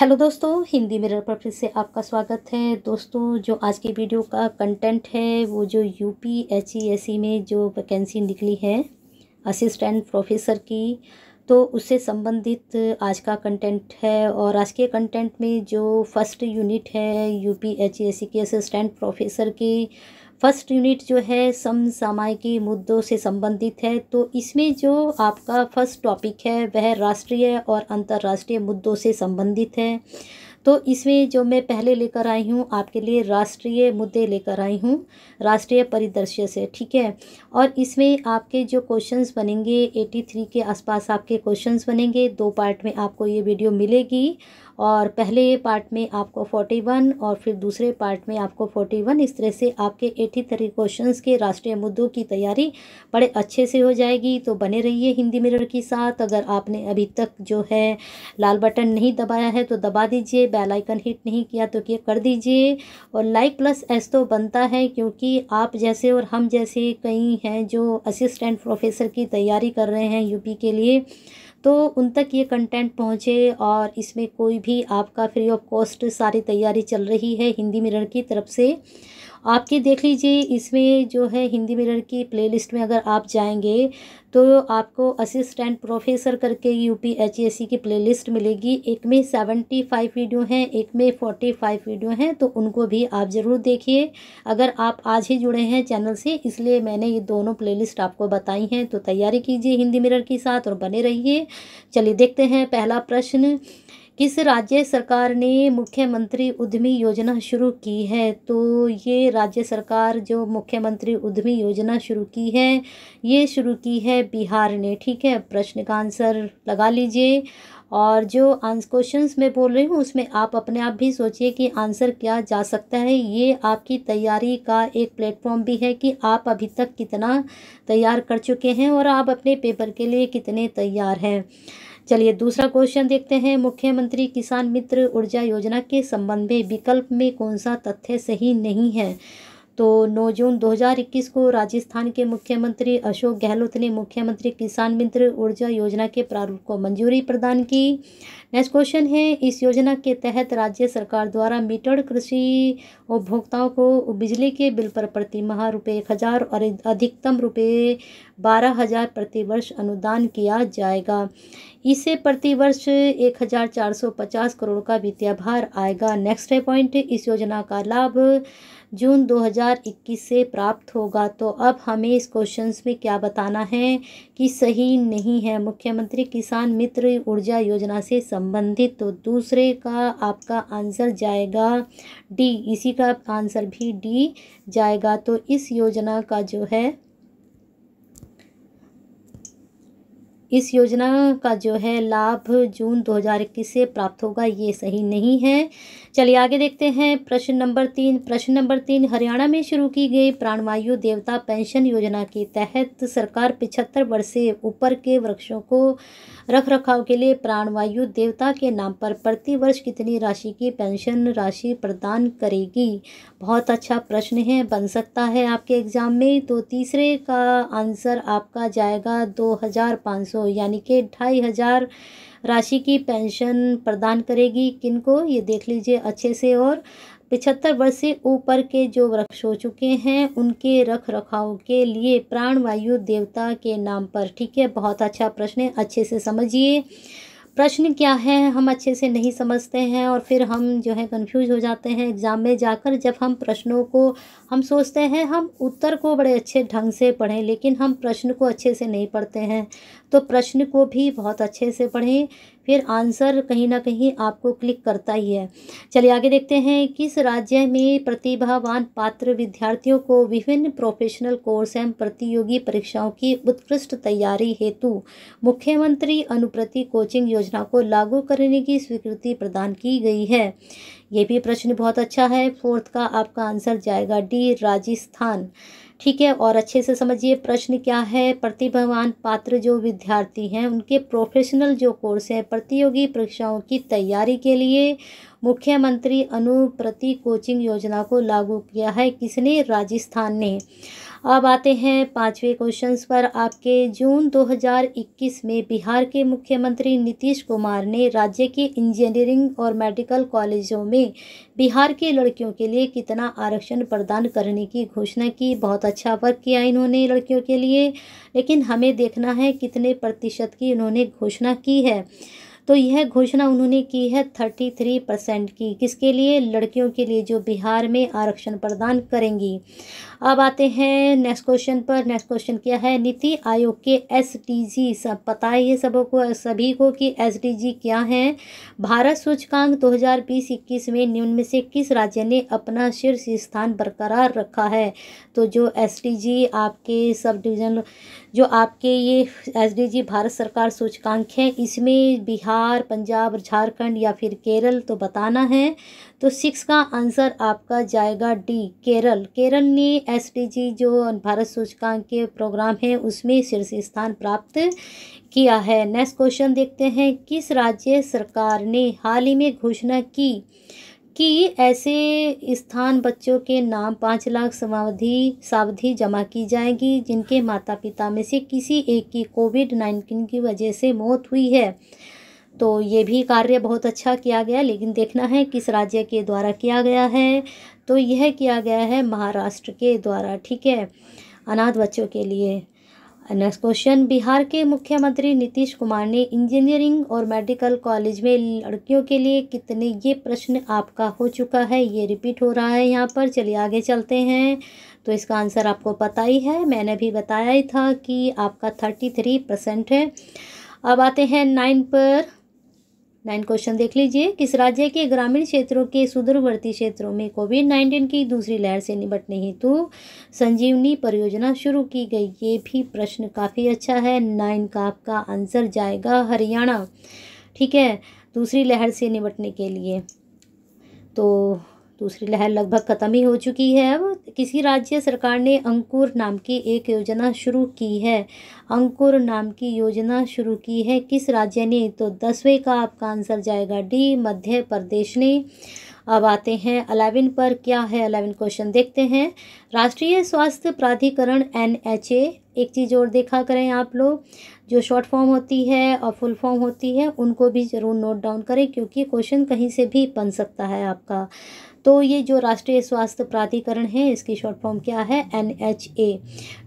hello दोस्तों Hindi mirror पर फिर से आपका स्वागत है दोस्तों जो आज की वीडियो का कंटेंट है वो जो यूपी एचईएससी में जो वैकेंसी निकली है असिस्टेंट प्रोफेसर की तो उससे संबंधित आज का कंटेंट है और आज के कंटेंट में जो फर्स्ट यूनिट है यूपी एचईएससी के असिस्टेंट प्रोफेसर की फर्स्ट यूनिट जो है समसामयिकी मुद्दों से संबंधित है तो इसमें जो आपका फर्स्ट टॉपिक है वह राष्ट्रीय और अंतर्राष्ट्रीय मुद्दों से संबंधित है तो इसमें जो मैं पहले लेकर आई हूँ आपके लिए राष्ट्रीय मुद्दे लेकर आई हूँ राष्ट्रीय परिदृश्य से ठीक है और इसमें आपके जो क्वेश्चंस बनेंगे एटी थ्री के आसपास आपके क्वेश्चंस बनेंगे दो पार्ट में आपको ये वीडियो मिलेगी और पहले पार्ट में आपको फोर्टी वन और फिर दूसरे पार्ट में आपको फोर्टी वन इस तरह से आपके एटी थ्री क्वेश्चन के राष्ट्रीय मुद्दों की तैयारी बड़े अच्छे से हो जाएगी तो बने रहिए हिंदी मिरर के साथ अगर आपने अभी तक जो है लाल बटन नहीं दबाया है तो दबा दीजिए बेल आइकन हिट नहीं किया तो किया कर दीजिए और लाइक प्लस एस तो बनता है क्योंकि आप जैसे और हम जैसे कई हैं जो असिस्टेंट प्रोफेसर की तैयारी कर रहे हैं यूपी के लिए तो उन तक ये कंटेंट पहुँचे और इसमें कोई भी आपका फ्री ऑफ कॉस्ट सारी तैयारी चल रही है हिंदी मिरर की तरफ से आपके देख लीजिए इसमें जो है हिंदी मिरर की प्लेलिस्ट में अगर आप जाएंगे तो आपको असिस्टेंट प्रोफेसर करके एस सी की प्लेलिस्ट मिलेगी एक में सेवेंटी फाइव वीडियो हैं एक में फोर्टी फाइव वीडियो हैं तो उनको भी आप ज़रूर देखिए अगर आप आज ही जुड़े हैं चैनल से इसलिए मैंने ये दोनों लिस्ट आपको बताई हैं तो तैयारी कीजिए हिंदी मिरर के साथ और बने रहिए चलिए देखते हैं पहला प्रश्न किस राज्य सरकार ने मुख्यमंत्री उद्यमी योजना शुरू की है तो ये राज्य सरकार जो मुख्यमंत्री उद्यमी योजना शुरू की है ये शुरू की है बिहार ने ठीक है प्रश्न का आंसर लगा लीजिए और जो आंस क्वेश्चन मैं बोल रही हूँ उसमें आप अपने आप भी सोचिए कि आंसर क्या जा सकता है ये आपकी तैयारी का एक प्लेटफॉर्म भी है कि आप अभी तक कितना तैयार कर चुके हैं और आप अपने पेपर के लिए कितने तैयार हैं चलिए दूसरा क्वेश्चन देखते हैं मुख्यमंत्री किसान मित्र ऊर्जा योजना के संबंध में विकल्प में कौन सा तथ्य सही नहीं है तो 9 जून 2021 को राजस्थान के मुख्यमंत्री अशोक गहलोत ने मुख्यमंत्री किसान मित्र ऊर्जा योजना के प्रारूप को मंजूरी प्रदान की नेक्स्ट क्वेश्चन है इस योजना के तहत राज्य सरकार द्वारा मीटर कृषि उपभोक्ताओं को बिजली के बिल पर प्रति माह रुपये एक हज़ार और अधिकतम रुपये बारह हज़ार प्रतिवर्ष अनुदान किया जाएगा इसे प्रतिवर्ष एक हज़ार चार सौ पचास करोड़ का वित्तीय भार आएगा नेक्स्ट पॉइंट इस योजना का लाभ जून 2021 से प्राप्त होगा तो अब हमें इस क्वेश्चन में क्या बताना है कि सही नहीं है मुख्यमंत्री किसान मित्र ऊर्जा योजना से संबंधित तो दूसरे का आपका आंसर जाएगा डी इसी का आंसर भी डी जाएगा तो इस योजना का जो है इस योजना का जो है लाभ जून 2021 से प्राप्त होगा ये सही नहीं है चलिए आगे देखते हैं प्रश्न नंबर तीन प्रश्न नंबर तीन हरियाणा में शुरू की गई प्राणवायु देवता पेंशन योजना के तहत सरकार पिछहत्तर वर्ष से ऊपर के वृक्षों को रख रखाव के लिए प्राणवायु देवता के नाम पर प्रति वर्ष कितनी राशि की पेंशन राशि प्रदान करेगी बहुत अच्छा प्रश्न है बन सकता है आपके एग्ज़ाम में तो तीसरे का आंसर आपका जाएगा दो हज़ार पाँच सौ यानी कि ढाई हज़ार राशि की पेंशन प्रदान करेगी किनको ये देख लीजिए अच्छे से और पिछहत्तर वर्ष से ऊपर के जो वृक्ष हो चुके हैं उनके रख रखाव के लिए प्राणवायु देवता के नाम पर ठीक है बहुत अच्छा प्रश्न है अच्छे से समझिए प्रश्न क्या है हम अच्छे से नहीं समझते हैं और फिर हम जो है कंफ्यूज हो जाते हैं एग्ज़ाम में जाकर जब हम प्रश्नों को हम सोचते हैं हम उत्तर को बड़े अच्छे ढंग से पढ़ें लेकिन हम प्रश्न को अच्छे से नहीं पढ़ते हैं तो प्रश्न को भी बहुत अच्छे से पढ़ें फिर आंसर कहीं ना कहीं आपको क्लिक करता ही है चलिए आगे देखते हैं किस राज्य में प्रतिभावान पात्र विद्यार्थियों को विभिन्न प्रोफेशनल कोर्स एवं प्रतियोगी परीक्षाओं की उत्कृष्ट तैयारी हेतु मुख्यमंत्री अनुप्रति कोचिंग योजना को लागू करने की स्वीकृति प्रदान की गई है ये भी प्रश्न बहुत अच्छा है फोर्थ का आपका आंसर जाएगा डी राजस्थान ठीक है और अच्छे से समझिए प्रश्न क्या है प्रतिभावान पात्र जो विद्यार्थी हैं उनके प्रोफेशनल जो कोर्स हैं प्रतियोगी परीक्षाओं की तैयारी के लिए मुख्यमंत्री अनुप्रति कोचिंग योजना को लागू किया है किसने राजस्थान ने अब आते हैं पांचवे क्वेश्चन पर आपके जून 2021 में बिहार के मुख्यमंत्री नीतीश कुमार ने राज्य के इंजीनियरिंग और मेडिकल कॉलेजों में बिहार की लड़कियों के लिए कितना आरक्षण प्रदान करने की घोषणा की बहुत अच्छा वर्क किया इन्होंने लड़कियों के लिए लेकिन हमें देखना है कितने प्रतिशत की इन्होंने घोषणा की है तो यह घोषणा उन्होंने की है थर्टी थ्री परसेंट की किसके लिए लड़कियों के लिए जो बिहार में आरक्षण प्रदान करेंगी अब आते हैं नेक्स्ट क्वेश्चन पर नेक्स्ट क्वेश्चन क्या है नीति आयोग के एस जी सब पता ही है सबको सभी को कि एस जी क्या हैं भारत सूचकांक बीस इक्कीस में निम्न में से किस राज्य ने अपना शीर्ष स्थान बरकरार रखा है तो जो एस जी आपके सब डिविजन जो आपके ये एस भारत सरकार सूचकांक है इसमें बिहार पंजाब झारखंड या फिर केरल तो बताना है तो सिक्स का आंसर आपका जाएगा डी केरल केरल ने एस जो भारत सूचकांक के प्रोग्राम है उसमें शीर्ष स्थान प्राप्त किया है नेक्स्ट क्वेश्चन देखते हैं किस राज्य सरकार ने हाल ही में घोषणा की कि ऐसे स्थान बच्चों के नाम पाँच लाख समावधि सावधि जमा की जाएगी जिनके माता पिता में से किसी एक की कोविड नाइन्टीन की वजह से मौत हुई है तो ये भी कार्य बहुत अच्छा किया गया लेकिन देखना है किस राज्य के द्वारा किया गया है तो यह किया गया है महाराष्ट्र के द्वारा ठीक है अनाथ बच्चों के लिए नेक्स्ट क्वेश्चन बिहार के मुख्यमंत्री नीतीश कुमार ने इंजीनियरिंग और मेडिकल कॉलेज में लड़कियों के लिए कितने ये प्रश्न आपका हो चुका है ये रिपीट हो रहा है यहाँ पर चलिए आगे चलते हैं तो इसका आंसर आपको पता ही है मैंने भी बताया ही था कि आपका थर्टी थ्री परसेंट है अब आते हैं नाइन पर नाइन क्वेश्चन देख लीजिए किस राज्य के ग्रामीण क्षेत्रों के सुदूरवर्ती क्षेत्रों में कोविड नाइन्टीन की दूसरी लहर से निपटने हेतु संजीवनी परियोजना शुरू की गई ये भी प्रश्न काफ़ी अच्छा है नाइन का आपका आंसर जाएगा हरियाणा ठीक है दूसरी लहर से निपटने के लिए तो दूसरी लहर लगभग ख़त्म ही हो चुकी है अब किसी राज्य सरकार ने अंकुर नाम की एक योजना शुरू की है अंकुर नाम की योजना शुरू की है किस राज्य ने तो दसवें का आपका आंसर जाएगा डी मध्य प्रदेश ने अब आते हैं अलेवन पर क्या है अलेवन क्वेश्चन देखते हैं राष्ट्रीय स्वास्थ्य प्राधिकरण एन एच ए एक चीज़ और देखा करें आप लोग जो शॉर्ट फॉर्म होती है और फुल फॉर्म होती है उनको भी ज़रूर नोट डाउन करें क्योंकि क्वेश्चन कहीं से भी बन सकता है आपका तो ये जो राष्ट्रीय स्वास्थ्य प्राधिकरण है इसकी शॉर्ट फॉर्म क्या है एन एच ए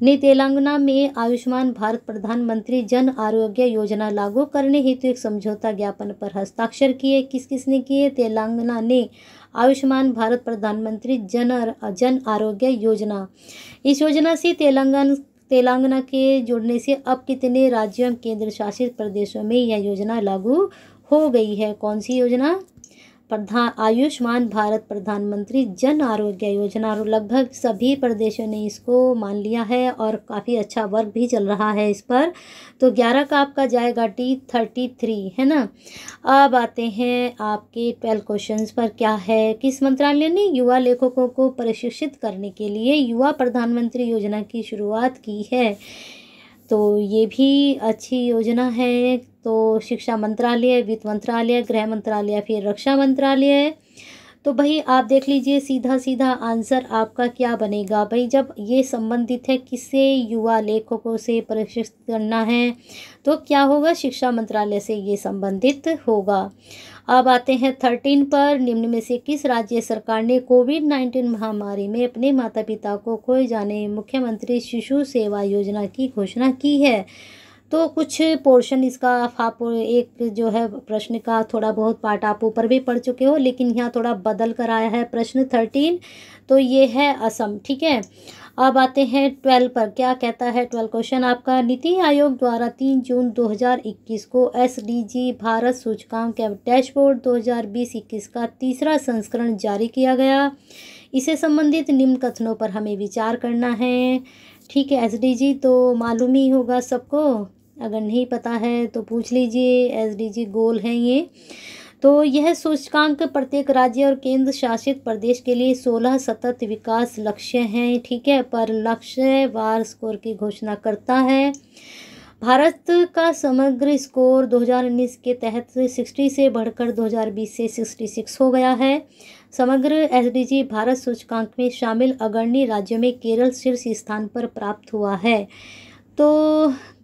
ने तेलंगाना में आयुष्मान भारत प्रधानमंत्री जन आरोग्य योजना लागू करने हेतु एक समझौता ज्ञापन पर हस्ताक्षर किए किस किस ने किए तेलंगाना ने आयुष्मान भारत प्रधानमंत्री जन जन आरोग्य योजना इस योजना से तेलंगाना तेलंगाना के जुड़ने से अब कितने राज्यों केंद्र शासित प्रदेशों में यह योजना लागू हो गई है कौन सी योजना प्रधान आयुष्मान भारत प्रधानमंत्री जन आरोग्य योजना और लगभग सभी प्रदेशों ने इसको मान लिया है और काफ़ी अच्छा वर्क भी चल रहा है इस पर तो ग्यारह का आपका जाएगा टी थर्टी थ्री है ना अब आते हैं आपके ट्वेल्व क्वेश्चंस पर क्या है किस मंत्रालय ने युवा लेखकों को प्रशिक्षित करने के लिए युवा प्रधानमंत्री योजना की शुरुआत की है तो ये भी अच्छी योजना है तो शिक्षा मंत्रालय वित्त मंत्रालय गृह मंत्रालय फिर रक्षा मंत्रालय तो भाई आप देख लीजिए सीधा सीधा आंसर आपका क्या बनेगा भाई जब ये संबंधित है किससे युवा लेखकों से प्रशिक्षित करना है तो क्या होगा शिक्षा मंत्रालय से ये संबंधित होगा अब आते हैं थर्टीन पर निम्न में से किस राज्य सरकार ने कोविड नाइन्टीन महामारी में अपने माता पिता को खोए जाने मुख्यमंत्री शिशु सेवा योजना की घोषणा की है तो कुछ पोर्शन इसका आप एक जो है प्रश्न का थोड़ा बहुत पार्ट आप ऊपर भी पढ़ चुके हो लेकिन यहाँ थोड़ा बदल कर आया है प्रश्न थर्टीन तो ये है असम ठीक है अब आते हैं ट्वेल्व पर क्या कहता है ट्वेल्व क्वेश्चन आपका नीति आयोग द्वारा तीन जून 2021 को एस भारत सूचकांक डैशबोर्ड 2020-21 का तीसरा संस्करण जारी किया गया इसे संबंधित निम्न कथनों पर हमें विचार करना है ठीक है एस तो मालूम ही होगा सबको अगर नहीं पता है तो पूछ लीजिए एसडीजी गोल हैं ये तो यह सूचकांक प्रत्येक राज्य और केंद्र शासित प्रदेश के लिए सोलह सतत विकास लक्ष्य हैं ठीक है पर लक्ष्य वार स्कोर की घोषणा करता है भारत का समग्र स्कोर 2019 के तहत 60 से बढ़कर 2020 से 66 हो गया है समग्र एसडीजी भारत सूचकांक में शामिल अग्रणी राज्यों में केरल शीर्ष स्थान पर प्राप्त हुआ है तो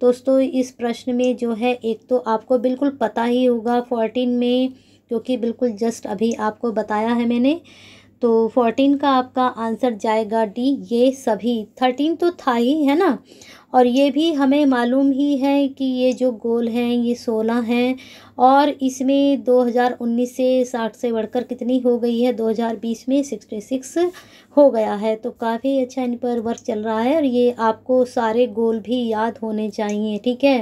दोस्तों इस प्रश्न में जो है एक तो आपको बिल्कुल पता ही होगा फोर्टीन में क्योंकि बिल्कुल जस्ट अभी आपको बताया है मैंने तो फोर्टीन का आपका आंसर जाएगा डी ये सभी थर्टीन तो था ही है ना और ये भी हमें मालूम ही है कि ये जो गोल हैं ये सोलह हैं और इसमें 2019 से साठ से बढ़कर कितनी हो गई है 2020 में सिक्सटी सिक्स हो गया है तो काफ़ी अच्छा इन पर वर्क चल रहा है और ये आपको सारे गोल भी याद होने चाहिए ठीक है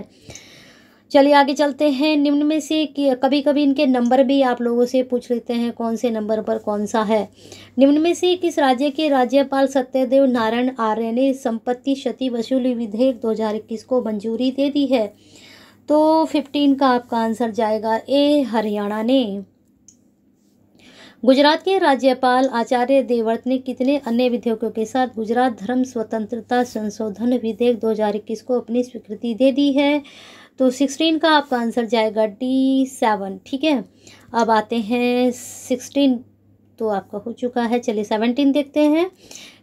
चलिए आगे चलते हैं निम्न में से कभी कभी इनके नंबर भी आप लोगों से पूछ लेते हैं कौन से नंबर पर कौन सा है निम्न में से किस राज्य के राज्यपाल सत्यदेव नारायण आर्य ने संपत्ति क्षति वसूली विधेयक 2021 को मंजूरी दे दी है तो फिफ्टीन का आपका आंसर जाएगा ए हरियाणा ने गुजरात के राज्यपाल आचार्य देवव्रत ने कितने अन्य विधेयकों के साथ गुजरात धर्म स्वतंत्रता संशोधन विधेयक 2021 को अपनी स्वीकृति दे दी है तो सिक्सटीन का आपका आंसर जाएगा डी सेवन ठीक है अब आते हैं सिक्सटीन तो आपका हो चुका है चलिए सेवनटीन देखते हैं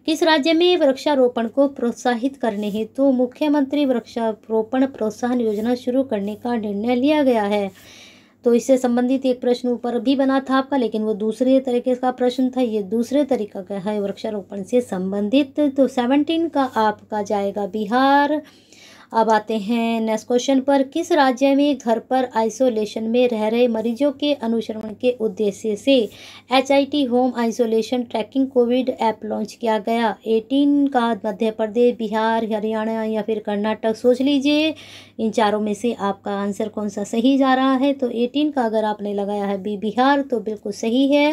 किस राज्य में वृक्षारोपण को प्रोत्साहित करने हेतु तो मुख्यमंत्री वृक्षारोपण प्रोत्साहन योजना शुरू करने का निर्णय लिया गया है तो इससे संबंधित एक प्रश्न ऊपर भी बना था आपका लेकिन वो दूसरे तरीके का प्रश्न था ये दूसरे तरीका का है वृक्षारोपण से संबंधित तो सेवनटीन का आपका जाएगा बिहार अब आते हैं नेक्स्ट क्वेश्चन पर किस राज्य में घर पर आइसोलेशन में रह रहे मरीजों के अनुश्रवण के उद्देश्य से HIT home isolation tracking covid app launch किया गया एटीन का मध्य प्रदेश बिहार हरियाणा या फिर कर्नाटक सोच लीजिए इन चारों में से आपका आंसर कौन सा सही जा रहा है तो एटीन का अगर आपने लगाया है बी बिहार तो बिल्कुल सही है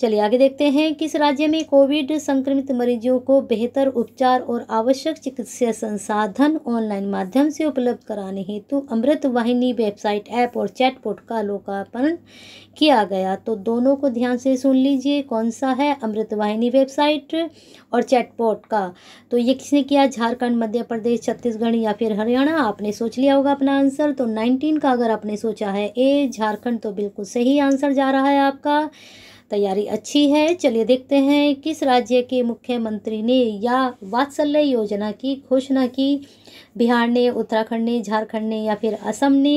चलिए आगे देखते हैं किस राज्य में कोविड संक्रमित मरीजों को बेहतर उपचार और आवश्यक चिकित्सा संसाधन ऑनलाइन माध्यम से उपलब्ध कराने हेतु अमृत वाहिनी वेबसाइट ऐप और चैटपोर्ट का लोकार्पण किया गया तो दोनों को ध्यान से सुन लीजिए कौन सा है अमृत वाहिनी वेबसाइट और चैटपोर्ट का तो ये किसने किया झारखंड मध्य प्रदेश छत्तीसगढ़ या फिर हरियाणा आपने सोच लिया होगा अपना आंसर तो नाइनटीन का अगर आपने सोचा है ए झारखंड तो बिल्कुल सही आंसर जा रहा है आपका तैयारी अच्छी है चलिए देखते हैं किस राज्य के मुख्यमंत्री ने या वात्सल्य योजना की घोषणा की बिहार ने उत्तराखंड ने झारखंड ने या फिर असम ने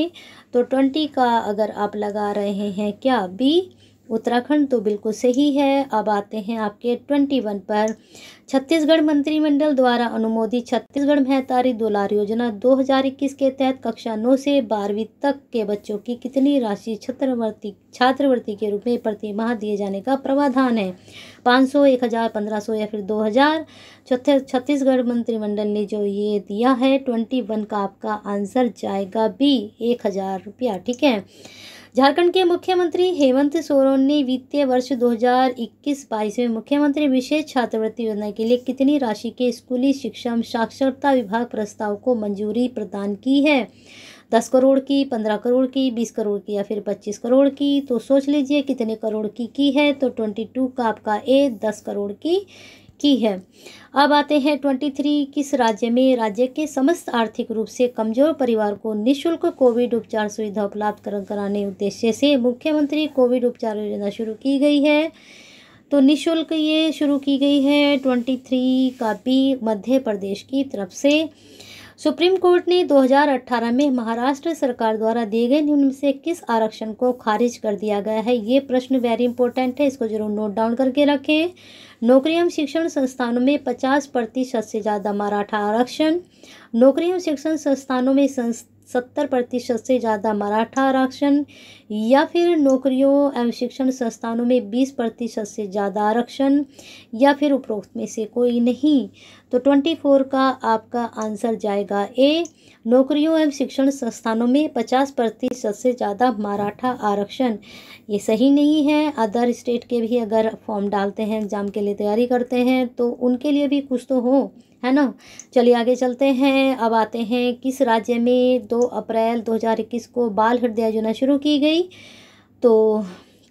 तो ट्वेंटी का अगर आप लगा रहे हैं क्या बी उत्तराखंड तो बिल्कुल सही है अब आते हैं आपके ट्वेंटी वन पर छत्तीसगढ़ मंत्रिमंडल द्वारा अनुमोदित छत्तीसगढ़ महतारी दुलार योजना 2021 के तहत कक्षा नौ से बारहवीं तक के बच्चों की कितनी राशि छत्रवर्ती छात्रवृत्ति के रूप में प्रति माह दिए जाने का प्रावधान है पाँच सौ एक हज़ार पंद्रह सौ या फिर दो हज़ार छत्तीसगढ़ मंत्रिमंडल ने जो ये दिया है ट्वेंटी वन का आपका आंसर जाएगा बी एक हज़ार रुपया ठीक है झारखंड के मुख्यमंत्री हेमंत सोरेन ने वित्तीय वर्ष 2021-22 में मुख्यमंत्री विशेष छात्रवृत्ति योजना के लिए कितनी राशि के स्कूली शिक्षा साक्षरता विभाग प्रस्ताव को मंजूरी प्रदान की है दस करोड़ की पंद्रह करोड़ की बीस करोड़ की या फिर पच्चीस करोड़ की तो सोच लीजिए कितने करोड़ की की है तो ट्वेंटी टू का आपका ए दस करोड़ की की है अब आते हैं ट्वेंटी थ्री किस राज्य में राज्य के समस्त आर्थिक रूप से कमजोर परिवार को निःशुल्क कोविड उपचार सुविधा उपलब्ध कराने उद्देश्य से मुख्यमंत्री कोविड उपचार योजना शुरू की गई है तो निशुल्क ये शुरू की गई है ट्वेंटी थ्री का भी मध्य प्रदेश की तरफ से सुप्रीम कोर्ट ने 2018 में महाराष्ट्र सरकार द्वारा दिए गए निम्न से किस आरक्षण को खारिज कर दिया गया है ये प्रश्न वेरी इंपॉर्टेंट है इसको जरूर नोट डाउन करके रखें नौकरी एवं शिक्षण संस्थानों में 50 प्रतिशत से ज़्यादा मराठा आरक्षण नौकरी एवं शिक्षण संस्थानों में सत्तर प्रतिशत से ज़्यादा मराठा आरक्षण या फिर नौकरियों एवं शिक्षण संस्थानों में बीस प्रतिशत से ज़्यादा आरक्षण या फिर उपरोक्त में से कोई नहीं तो ट्वेंटी फोर का आपका आंसर जाएगा ए नौकरियों एवं शिक्षण संस्थानों में पचास प्रतिशत से ज़्यादा मराठा आरक्षण ये सही नहीं है अदर स्टेट के भी अगर फॉर्म डालते हैं एग्ज़ाम के लिए तैयारी करते हैं तो उनके लिए भी कुछ तो हो है ना चलिए आगे चलते हैं अब आते हैं किस राज्य में दो अप्रैल 2021 को बाल हृदय योजना शुरू की गई तो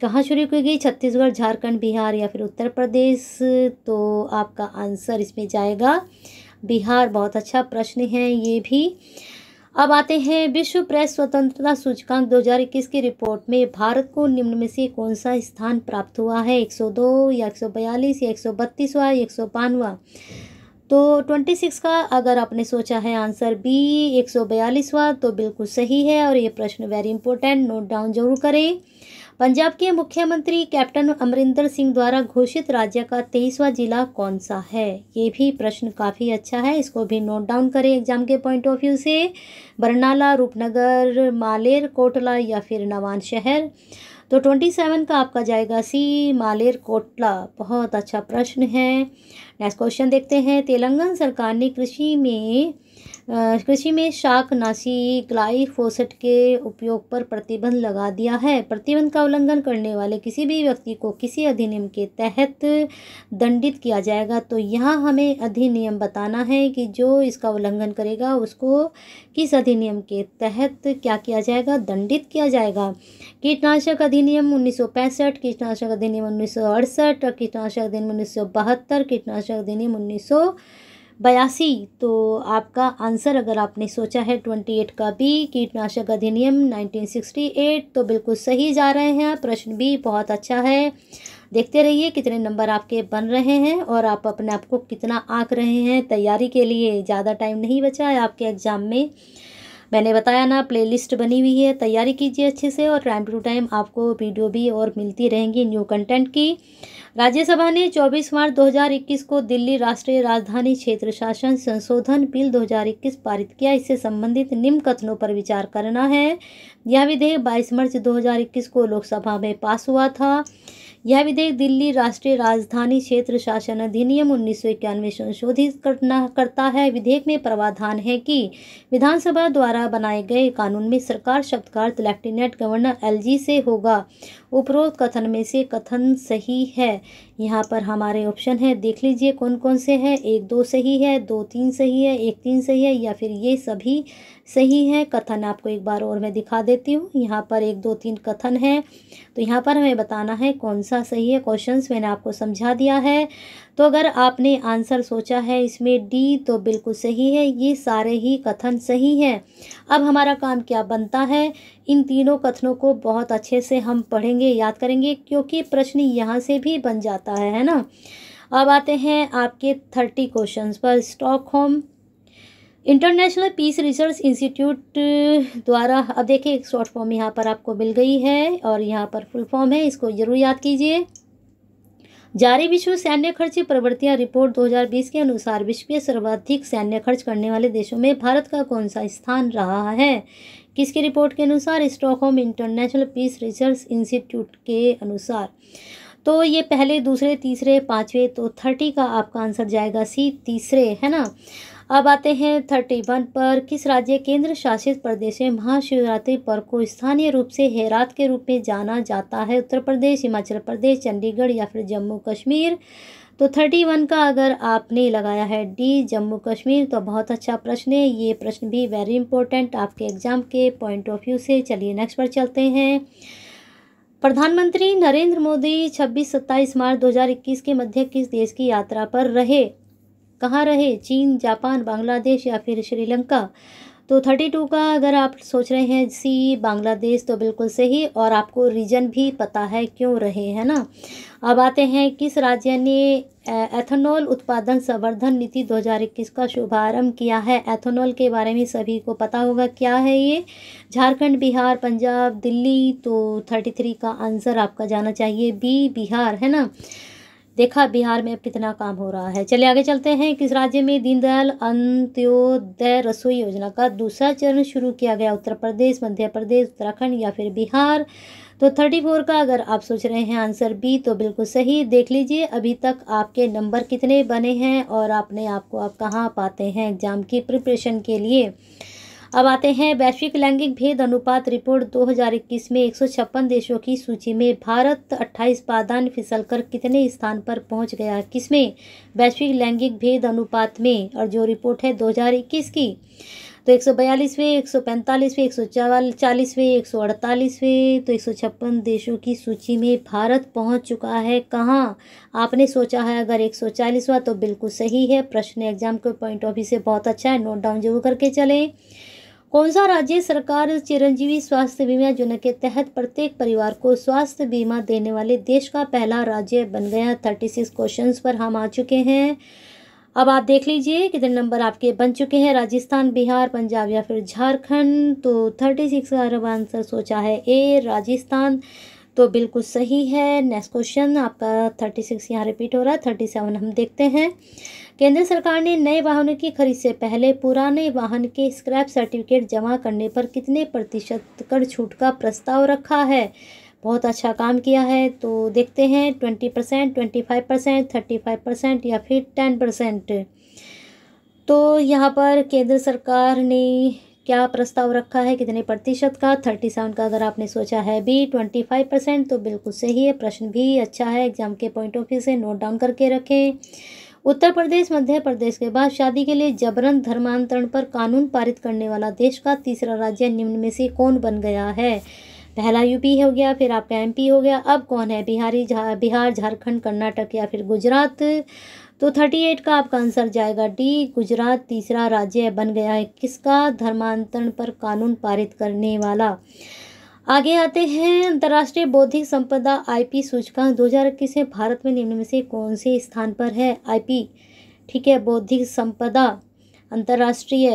कहाँ शुरू की गई छत्तीसगढ़ झारखंड बिहार या फिर उत्तर प्रदेश तो आपका आंसर इसमें जाएगा बिहार बहुत अच्छा प्रश्न है ये भी अब आते हैं विश्व प्रेस स्वतंत्रता सूचकांक 2021 की रिपोर्ट में भारत को निम्न में से कौन सा स्थान प्राप्त हुआ है 102 या 142 या बत्तीस हुआ या एक तो 26 का अगर आपने सोचा है आंसर बी एक हुआ तो बिल्कुल सही है और ये प्रश्न वेरी इंपॉर्टेंट नोट डाउन जरूर करें पंजाब के मुख्यमंत्री कैप्टन अमरिंदर सिंह द्वारा घोषित राज्य का तेईसवा जिला कौन सा है ये भी प्रश्न काफ़ी अच्छा है इसको भी नोट डाउन करें एग्जाम के पॉइंट ऑफ व्यू से बरनाला रूपनगर मालेर कोटला या फिर नवान शहर तो ट्वेंटी सेवन का आपका जाएगा सी मालेर कोटला बहुत अच्छा प्रश्न है नेक्स्ट क्वेश्चन देखते हैं तेलंगाना सरकार ने कृषि में कृषि में शाक नाशी ग्लाइफोसेट के उपयोग पर प्रतिबंध लगा दिया है प्रतिबंध का उल्लंघन करने वाले किसी भी व्यक्ति को किसी अधिनियम के तहत दंडित किया जाएगा तो यहाँ हमें अधिनियम बताना है कि जो इसका उल्लंघन करेगा उसको किस अधिनियम के तहत क्या किया जाएगा दंडित किया जाएगा कीटनाशक अधिनियम उन्नीस कीटनाशक अधिनियम उन्नीस और कीटनाशक अधिनियम उन्नीस कीटनाशक अधिनियम उन्नीस बयासी तो आपका आंसर अगर आपने सोचा है ट्वेंटी एट का बी कीटनाशक अधिनियम नाइनटीन सिक्सटी एट तो बिल्कुल सही जा रहे हैं प्रश्न भी बहुत अच्छा है देखते रहिए कितने नंबर आपके बन रहे हैं और आप अपने आप को कितना आँक रहे हैं तैयारी के लिए ज़्यादा टाइम नहीं बचा है आपके एग्ज़ाम में मैंने बताया ना प्लेलिस्ट बनी हुई है तैयारी कीजिए अच्छे से और टाइम टू टाइम आपको वीडियो भी और मिलती रहेंगी न्यू कंटेंट की राज्यसभा ने 24 मार्च 2021 को दिल्ली राष्ट्रीय राजधानी क्षेत्र शासन संशोधन बिल 2021 पारित किया इससे संबंधित निम्न कथनों पर विचार करना है यह विधेयक 22 मार्च 2021 को लोकसभा में पास हुआ था यह विधेयक दिल्ली राष्ट्रीय राजधानी क्षेत्र शासन अधिनियम उन्नीस संशोधित करना करता है विधेयक में प्रावधान है कि विधानसभा द्वारा बनाए गए कानून में सरकार शब्द का अर्थ लेफ्टिनेंट गवर्नर एलजी से होगा उपरोक्त कथन में से कथन सही है यहाँ पर हमारे ऑप्शन है देख लीजिए कौन कौन से हैं एक दो सही है दो तीन सही है एक तीन सही है या फिर ये सभी सही है कथन आपको एक बार और मैं दिखा देती हूँ यहाँ पर एक दो तीन कथन है तो यहाँ पर हमें बताना है कौन सा सही है क्वेश्चंस मैंने आपको समझा दिया है तो अगर आपने आंसर सोचा है इसमें डी तो बिल्कुल सही है ये सारे ही कथन सही हैं अब हमारा काम क्या बनता है इन तीनों कथनों को बहुत अच्छे से हम पढ़ेंगे याद करेंगे क्योंकि प्रश्न यहाँ से भी बन जाता है है ना अब आते हैं आपके थर्टी क्वेश्चंस पर Stockholm International Peace Research Institute द्वारा अब देखिए एक शॉर्ट फॉर्म यहाँ पर आपको मिल गई है और यहाँ पर फुल फॉर्म है इसको जरूर याद कीजिए जारी विश्व सैन्य खर्च प्रवृत्तियाँ रिपोर्ट 2020 के अनुसार विश्व के सर्वाधिक सैन्य खर्च करने वाले देशों में भारत का कौन सा स्थान रहा है किसकी रिपोर्ट के अनुसार Stockholm International Peace Research Institute के अनुसार तो ये पहले दूसरे तीसरे पाँचवें तो थर्टी का आपका आंसर जाएगा सी तीसरे है ना अब आते हैं थर्टी वन पर किस राज्य केंद्र शासित प्रदेश में महाशिवरात्रि पर्व को स्थानीय रूप से हेरात के रूप में जाना जाता है उत्तर प्रदेश हिमाचल प्रदेश चंडीगढ़ या फिर जम्मू कश्मीर तो थर्टी वन का अगर आपने लगाया है डी जम्मू कश्मीर तो बहुत अच्छा प्रश्न है ये प्रश्न भी वेरी इंपॉर्टेंट आपके एग्ज़ाम के पॉइंट ऑफ व्यू से चलिए नेक्स्ट पर चलते हैं प्रधानमंत्री नरेंद्र मोदी 26 सत्ताईस मार्च 2021 के मध्य किस देश की यात्रा पर रहे कहाँ रहे चीन जापान बांग्लादेश या फिर श्रीलंका तो थर्टी टू का अगर आप सोच रहे हैं सी बांग्लादेश तो बिल्कुल सही और आपको रीजन भी पता है क्यों रहे है ना अब आते हैं किस राज्य ने एथेनॉल उत्पादन संवर्धन नीति 2021 का शुभारंभ किया है एथेनॉल के बारे में सभी को पता होगा क्या है ये झारखंड बिहार पंजाब दिल्ली तो थर्टी थ्री का आंसर आपका जाना चाहिए बी बिहार है ना देखा बिहार में अब कितना काम हो रहा है चले आगे चलते हैं किस राज्य में दीनदयाल अंत्योदय रसोई योजना का दूसरा चरण शुरू किया गया उत्तर प्रदेश मध्य प्रदेश उत्तराखंड या फिर बिहार तो थर्टी फोर का अगर आप सोच रहे हैं आंसर बी तो बिल्कुल सही देख लीजिए अभी तक आपके नंबर कितने बने हैं और आपने आपको आप कहाँ पाते हैं एग्जाम की प्रिपरेशन के लिए अब आते हैं वैश्विक लैंगिक भेद अनुपात रिपोर्ट 2021 में 156 देशों की सूची में भारत 28 पादान फिसलकर कितने स्थान पर पहुंच गया किसमें वैश्विक लैंगिक भेद अनुपात में और जो रिपोर्ट है 2021 की तो एक सौ बयालीसवें एक सौ पैंतालीसवें एक सौ चालीसवें एक सौ अड़तालीसवें तो एक सौ छप्पन देशों की सूची में भारत पहुंच चुका है कहाँ आपने सोचा है अगर एक सौ चालीसवा तो बिल्कुल सही है प्रश्न एग्जाम के पॉइंट ऑफ व्यू से बहुत अच्छा है नोट डाउन जरूर करके चलें कौन सा राज्य सरकार चिरंजीवी स्वास्थ्य बीमा योजना के तहत प्रत्येक परिवार को स्वास्थ्य बीमा देने वाले देश का पहला राज्य बन गया थर्टी सिक्स क्वेश्चन पर हम आ चुके हैं अब आप देख लीजिए कितने नंबर आपके बन चुके हैं राजस्थान बिहार पंजाब या फिर झारखंड तो थर्टी सिक्स का अरब आंसर सोचा है ए राजस्थान तो बिल्कुल सही है नेक्स्ट क्वेश्चन आपका थर्टी सिक्स यहाँ रिपीट हो रहा है थर्टी सेवन हम देखते हैं केंद्र सरकार ने नए वाहनों की खरीद से पहले पुराने वाहन के स्क्रैप सर्टिफिकेट जमा करने पर कितने प्रतिशत कर छूट का प्रस्ताव रखा है बहुत अच्छा काम किया है तो देखते हैं twenty percent twenty five percent thirty five percent या फिर टेन परसेंट तो यहाँ पर केंद्र सरकार ने क्या प्रस्ताव रखा है कितने प्रतिशत का थर्टी सेवन का अगर आपने सोचा है भी ट्वेंटी फाइव परसेंट तो बिल्कुल सही है प्रश्न भी अच्छा है एग्जाम के पॉइंट ऑफ व्यू से नोट डाउन करके रखें उत्तर प्रदेश मध्य प्रदेश के बाद शादी के लिए जबरन धर्मांतरण पर कानून पारित करने वाला देश का तीसरा राज्य निम्न में से कौन बन गया है पहला यूपी हो गया फिर आपका एमपी हो गया अब कौन है बिहारी जा, बिहार झारखंड कर्नाटक या फिर गुजरात तो थर्टी एट का आपका आंसर जाएगा डी गुजरात तीसरा राज्य बन गया है किसका धर्मांतरण पर कानून पारित करने वाला आगे आते हैं अंतर्राष्ट्रीय बौद्धिक संपदा आईपी सूचकांक दो हज़ार इक्कीस में भारत में निम्न में से कौन से स्थान पर है आईपी ठीक है बौद्धिक संपदा अंतर्राष्ट्रीय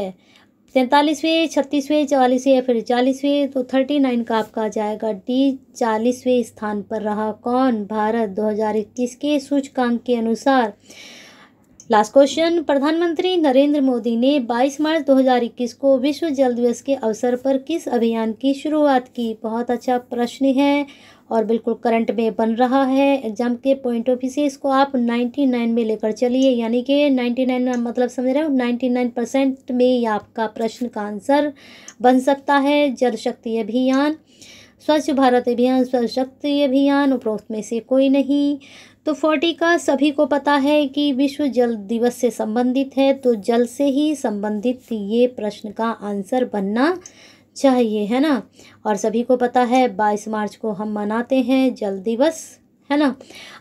तैंतालीसवें छत्तीसवें चालीसवें या फिर चालीसवें तो थर्टी नाइन का आपका जाएगा डी चालीसवें स्थान पर रहा कौन भारत इक्कीस के सूचकांक के अनुसार लास्ट क्वेश्चन प्रधानमंत्री नरेंद्र मोदी ने 22 मार्च 2021 को विश्व जल दिवस के अवसर पर किस अभियान की शुरुआत की बहुत अच्छा प्रश्न है और बिल्कुल करंट में बन रहा है एग्जाम के पॉइंट ऑफ व्यू से इसको आप 99 में लेकर चलिए यानी कि 99 मतलब समझ रहे हो 99 परसेंट में आपका प्रश्न का आंसर बन सकता है जल शक्ति अभियान स्वच्छ भारत अभियान स्वच्छ शक्ति अभियान उपरोक्त में से कोई नहीं तो फोर्टी का सभी को पता है कि विश्व जल दिवस से संबंधित है तो जल से ही संबंधित ये प्रश्न का आंसर बनना चाहिए है ना और सभी को पता है बाईस मार्च को हम मनाते हैं जल दिवस है ना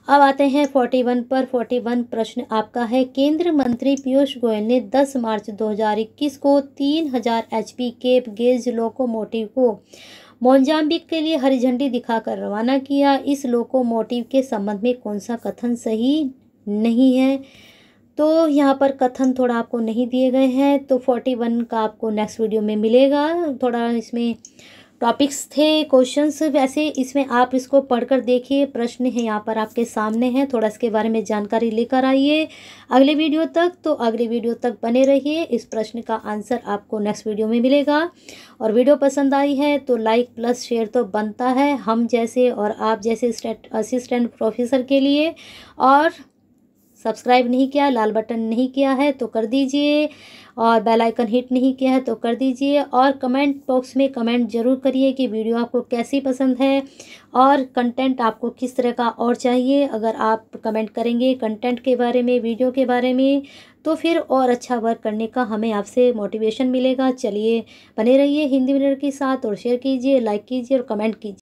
अब आते हैं फोर्टी वन पर फोर्टी वन प्रश्न आपका है केंद्र मंत्री पीयूष गोयल ने दस मार्च दो हज़ार इक्कीस को तीन हजार H P Cape gauge locomotive को मोजाम्बिक के लिए हरी झंडी दिखाकर रवाना किया इस लोको मोटिव के संबंध में कौन सा कथन सही नहीं है तो यहाँ पर कथन थोड़ा आपको नहीं दिए गए हैं तो फोर्टी वन का आपको नेक्स्ट वीडियो में मिलेगा थोड़ा इसमें टॉपिक्स थे क्वेश्चंस वैसे इसमें आप इसको पढ़कर देखिए प्रश्न है यहाँ पर आपके सामने हैं थोड़ा इसके बारे में जानकारी लेकर आइए अगले वीडियो तक तो अगले वीडियो तक बने रहिए इस प्रश्न का आंसर आपको नेक्स्ट वीडियो में मिलेगा और वीडियो पसंद आई है तो लाइक प्लस शेयर तो बनता है हम जैसे और आप जैसे असिस्टेंट प्रोफेसर के लिए और सब्सक्राइब नहीं किया लाल बटन नहीं किया है तो कर दीजिए और बेल आइकन हिट नहीं किया है तो कर दीजिए और कमेंट बॉक्स में कमेंट ज़रूर करिए कि वीडियो आपको कैसी पसंद है और कंटेंट आपको किस तरह का और चाहिए अगर आप कमेंट करेंगे कंटेंट के बारे में वीडियो के बारे में तो फिर और अच्छा वर्क करने का हमें आपसे मोटिवेशन मिलेगा चलिए बने रहिए हिंदी मिनर के साथ और शेयर कीजिए लाइक कीजिए और कमेंट कीजिए